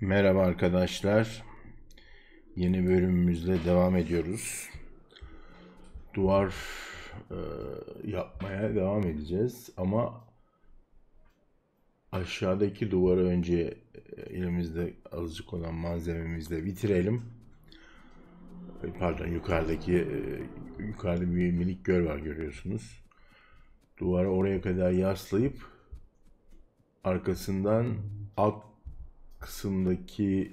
Merhaba arkadaşlar. Yeni bölümümüzle devam ediyoruz. Duvar e, yapmaya devam edeceğiz ama aşağıdaki duvarı önce e, elimizde azıcık olan malzememizle bitirelim. E, pardon yukarıdaki e, yukarıda bir minik göl var görüyorsunuz. Duvara oraya kadar yaslayıp arkasından alt kısımdaki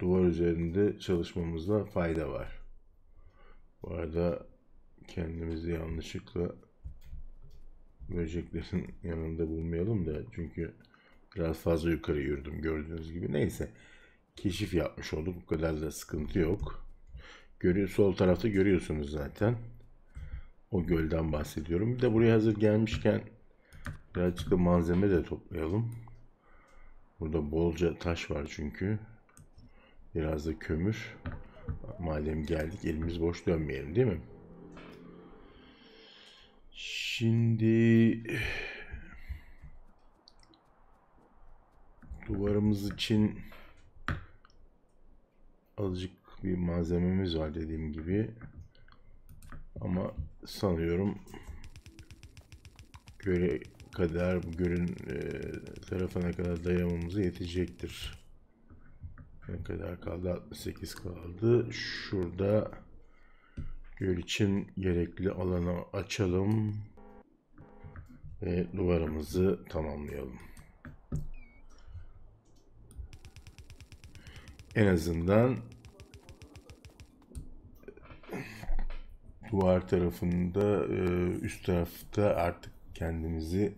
duvar üzerinde çalışmamızda fayda var. Bu arada kendimizi yanlışlıkla böceklerin yanında bulmayalım da çünkü biraz fazla yukarı yürüdüm gördüğünüz gibi. Neyse keşif yapmış olduk. Bu kadar da sıkıntı yok. Görüyor, sol tarafta görüyorsunuz zaten. O gölden bahsediyorum. Bir de buraya hazır gelmişken birazcık da malzeme de toplayalım. Burada bolca taş var çünkü. Biraz da kömür. Madem geldik elimiz boş dönmeyelim değil mi? Şimdi duvarımız için azıcık bir malzememiz var dediğim gibi. Ama sanıyorum göre kadar bu gölün e, tarafına kadar dayamamıza yetecektir. Ne kadar kaldı? 68 kaldı. Şurada göl için gerekli alanı açalım ve duvarımızı tamamlayalım. En azından duvar tarafında e, üst tarafta artık kendimizi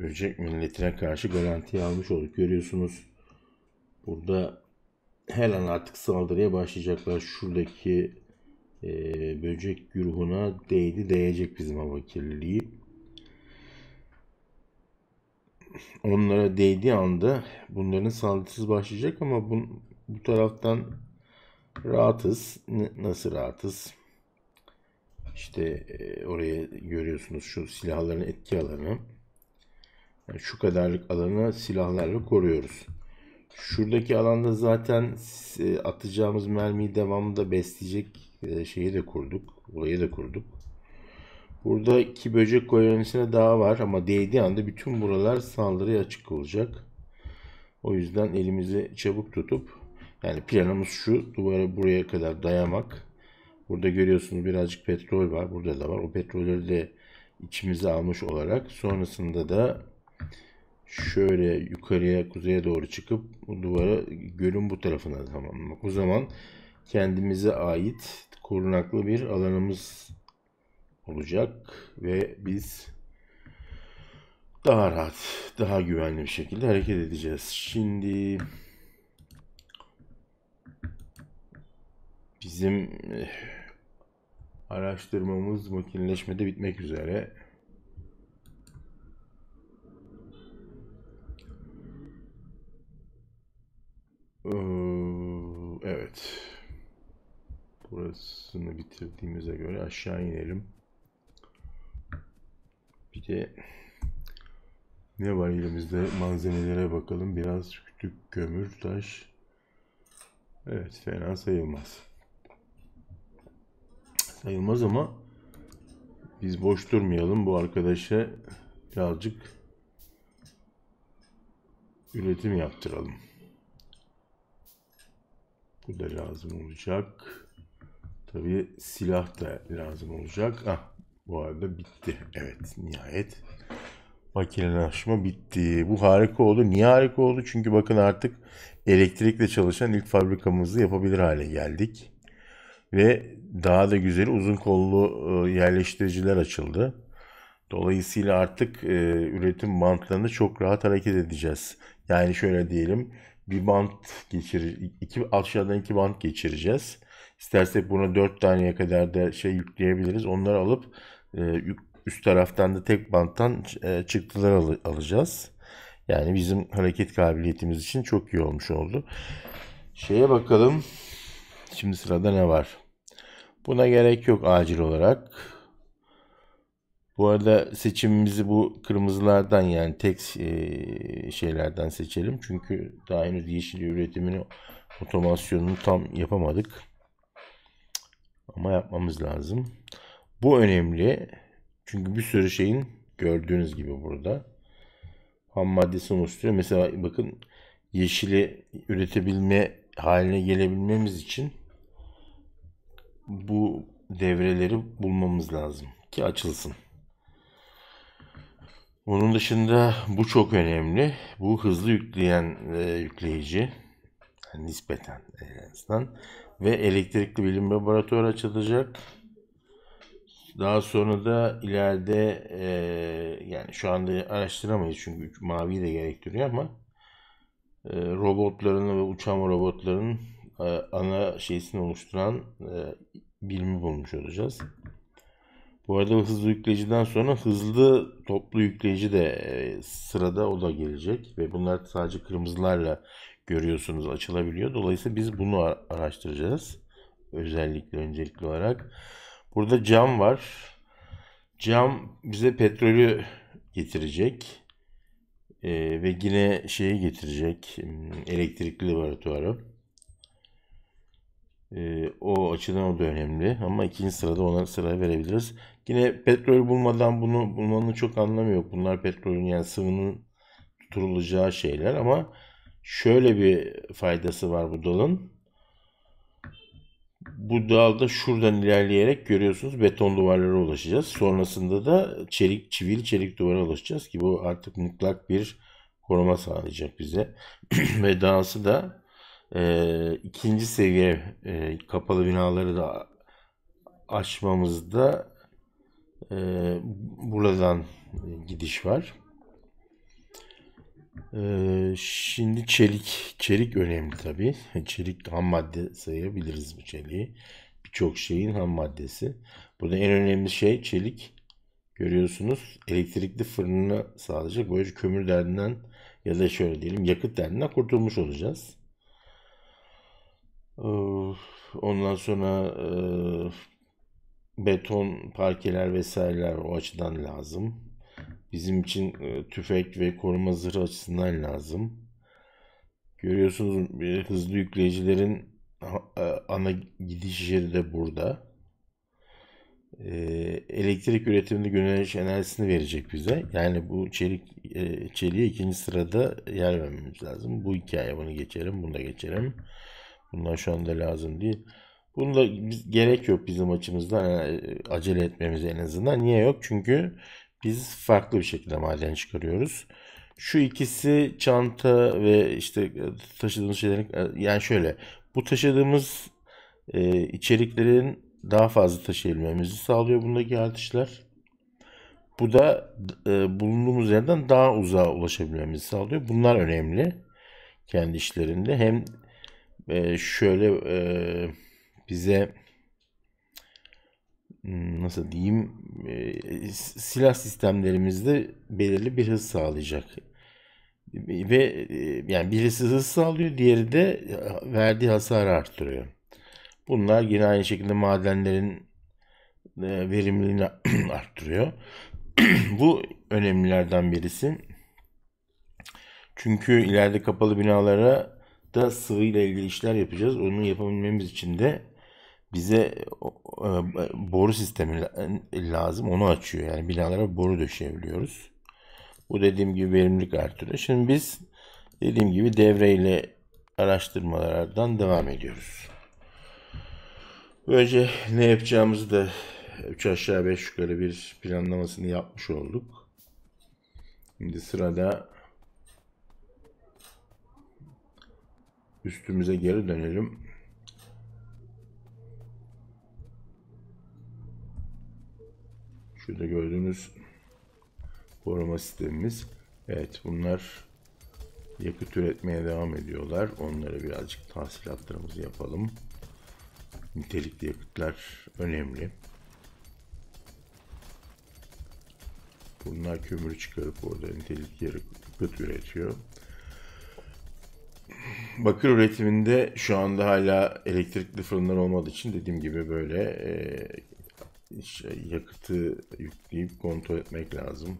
böcek milletine karşı garantiye almış olduk. Görüyorsunuz burada her an artık saldırıya başlayacaklar. Şuradaki e, böcek güruhuna değdi değecek bizim hava kirliliği. Onlara değdiği anda bunların saldırısız başlayacak ama bu, bu taraftan rahatız. N nasıl rahatız? İşte e, oraya görüyorsunuz şu silahların etki alanı. Yani şu kadarlık alanı silahlarla koruyoruz. Şuradaki alanda zaten e, atacağımız mermiyi devamında besleyecek e, şeyi de kurduk. Olayı da kurduk. Burada iki böcek kolonisine daha var ama değdiği anda bütün buralar saldırıya açık olacak. O yüzden elimizi çabuk tutup yani planımız şu duvara buraya kadar dayamak. Burada görüyorsunuz birazcık petrol var. Burada da var. O petrolleri de içimize almış olarak sonrasında da şöyle yukarıya kuzeye doğru çıkıp bu duvara gölün bu tarafına tamamlamak. O zaman kendimize ait korunaklı bir alanımız olacak ve biz daha rahat, daha güvenli bir şekilde hareket edeceğiz. Şimdi bizim eh, araştırmamız makineleşmede bitmek üzere. Evet. Burasını bitirdiğimize göre aşağı inelim. Bir de ne var elimizde malzemelere bakalım. Biraz kütük, kömür, taş. Evet fena sayılmaz. Sayılmaz ama biz boş durmayalım. Bu arkadaşa birazcık üretim yaptıralım. Bu da lazım olacak. Tabii silah da lazım olacak. Ah bu arada bitti. Evet nihayet makinelaşma bitti. Bu harika oldu. Niye harika oldu? Çünkü bakın artık elektrikle çalışan ilk fabrikamızı yapabilir hale geldik. Ve daha da güzeli uzun kollu e, yerleştiriciler açıldı. Dolayısıyla artık e, üretim bantlarını çok rahat hareket edeceğiz. Yani şöyle diyelim bir bant geçir iki aşağıdan iki bant geçireceğiz. İstersek buna dört taneye kadar da şey yükleyebiliriz. Onları alıp e, üst taraftan da tek banttan e, çıktılar alacağız. Yani bizim hareket kabiliyetimiz için çok iyi olmuş oldu. Şeye bakalım. Şimdi sırada ne var? Buna gerek yok acil olarak. Bu arada seçimimizi bu kırmızılardan yani tek e, şeylerden seçelim. Çünkü daha henüz yeşil üretimini otomasyonunu tam yapamadık. Ama yapmamız lazım. Bu önemli. Çünkü bir sürü şeyin gördüğünüz gibi burada ham maddesi oluşturuyor. Mesela bakın yeşili üretebilme haline gelebilmemiz için bu devreleri bulmamız lazım ki açılsın. Onun dışında bu çok önemli. Bu hızlı yükleyen e, yükleyici yani nispeten e, en azından ve elektrikli bilim laboratuvarı açılacak. Daha sonra da ileride e, yani şu anda araştıramayız çünkü mavi de gerektiriyor ama e, robotlarını ve uçan robotların e, ana şeysini oluşturan e, bilimi bulmuş olacağız. Bu arada hızlı yükleyiciden sonra hızlı toplu yükleyici de e, sırada o da gelecek ve bunlar sadece kırmızılarla görüyorsunuz açılabiliyor. Dolayısıyla biz bunu araştıracağız. Özellikle öncelikli olarak. Burada cam var. Cam bize petrolü getirecek. Ee, ve yine şeyi getirecek. Hmm, elektrikli laboratuvarı. E, o açıdan o da önemli ama ikinci sırada ona sıra verebiliriz. Yine petrol bulmadan bunu bulmanın çok anlamı yok. Bunlar petrolün yani sıvının tutulacağı şeyler ama şöyle bir faydası var bu dalın. Bu dalda şuradan ilerleyerek görüyorsunuz beton duvarlara ulaşacağız. Sonrasında da çelik çivili çelik duvara ulaşacağız ki bu artık mutlak bir koruma sağlayacak bize. Ve dahası da e, ikinci seviye e, kapalı binaları da açmamızda ee, e, buradan gidiş var. E, şimdi çelik. Çelik önemli tabi. Çelik ham madde sayabiliriz bu çeliği. Birçok şeyin ham maddesi. Burada en önemli şey çelik. Görüyorsunuz elektrikli fırını sağlayacak. Böylece kömür derdinden ya da şöyle diyelim yakıt derdinden kurtulmuş olacağız. Ee, ondan sonra e, beton parkeler vesaireler o açıdan lazım. Bizim için e, tüfek ve koruma zırhı açısından lazım. Görüyorsunuz e, hızlı yükleyicilerin e, ana gidiş yeri de burada. elektrik üretiminde güneş enerjisini verecek bize. Yani bu çelik e, çeliğe ikinci sırada yer vermemiz lazım. Bu hikaye bunu geçelim, bunu da geçelim. Bunlar şu anda lazım değil. Bununla gerek yok bizim açımızdan yani e, acele etmemize en azından. Niye yok? Çünkü biz farklı bir şekilde maden çıkarıyoruz. Şu ikisi çanta ve işte e, taşıdığımız şeylerin e, yani şöyle bu taşıdığımız e, içeriklerin daha fazla taşıyabilmemizi sağlıyor bundaki artışlar. Bu da e, bulunduğumuz yerden daha uzağa ulaşabilmemizi sağlıyor. Bunlar önemli kendi işlerinde. Hem e, şöyle e, bize hmm, nasıl diyeyim e, silah sistemlerimizde belirli bir hız sağlayacak. Ve e, yani birisi hız sağlıyor, diğeri de e, verdiği hasarı arttırıyor. Bunlar yine aynı şekilde madenlerin verimliliğini arttırıyor. Bu önemlilerden birisi. Çünkü ileride kapalı binalara da sıvı ile ilgili işler yapacağız. Onu yapabilmemiz için de bize e, boru sistemi e, lazım. Onu açıyor. Yani binalara boru döşeyebiliyoruz. Bu dediğim gibi verimlilik artırıyor. Şimdi biz dediğim gibi devreyle araştırmalardan devam ediyoruz. Böylece ne yapacağımızı da 3 aşağı 5 yukarı bir planlamasını yapmış olduk. Şimdi sırada üstümüze geri dönelim. şurada gördüğünüz koruma sistemimiz. Evet bunlar yakıt üretmeye devam ediyorlar. Onlara birazcık tahsilatlarımızı yapalım. Nitelikli yakıtlar önemli. Bunlar kömür çıkarıp orada nitelikli yakıt üretiyor. Bakır üretiminde şu anda hala elektrikli fırınlar olmadığı için dediğim gibi böyle e, yakıtı yükleyip kontrol etmek lazım.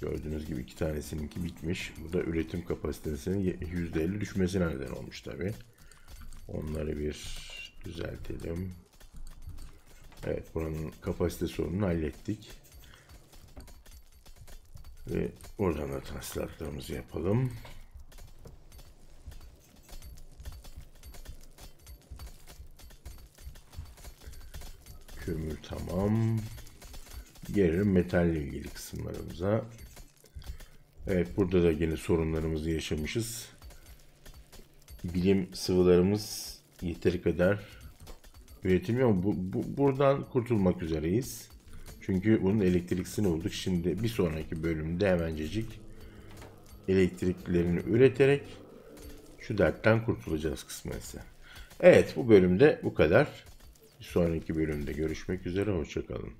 Gördüğünüz gibi iki tanesininki bitmiş. Bu da üretim kapasitesinin %50 düşmesine neden olmuş tabi. Onları bir düzeltelim. Evet buranın kapasite sorununu hallettik. Ve oradan da tahsilatlarımızı yapalım. Kömür tamam. Gelelim metalle ilgili kısımlarımıza. Evet burada da yine sorunlarımızı yaşamışız. Bilim sıvılarımız yeteri kadar üretilmiyor ama bu, bu, buradan kurtulmak üzereyiz. Çünkü bunun elektriksini bulduk. Şimdi bir sonraki bölümde hemencecik elektriklerini üreterek şu dertten kurtulacağız ise. Evet bu bölümde bu kadar. Bir sonraki bölümde görüşmek üzere. Hoşçakalın.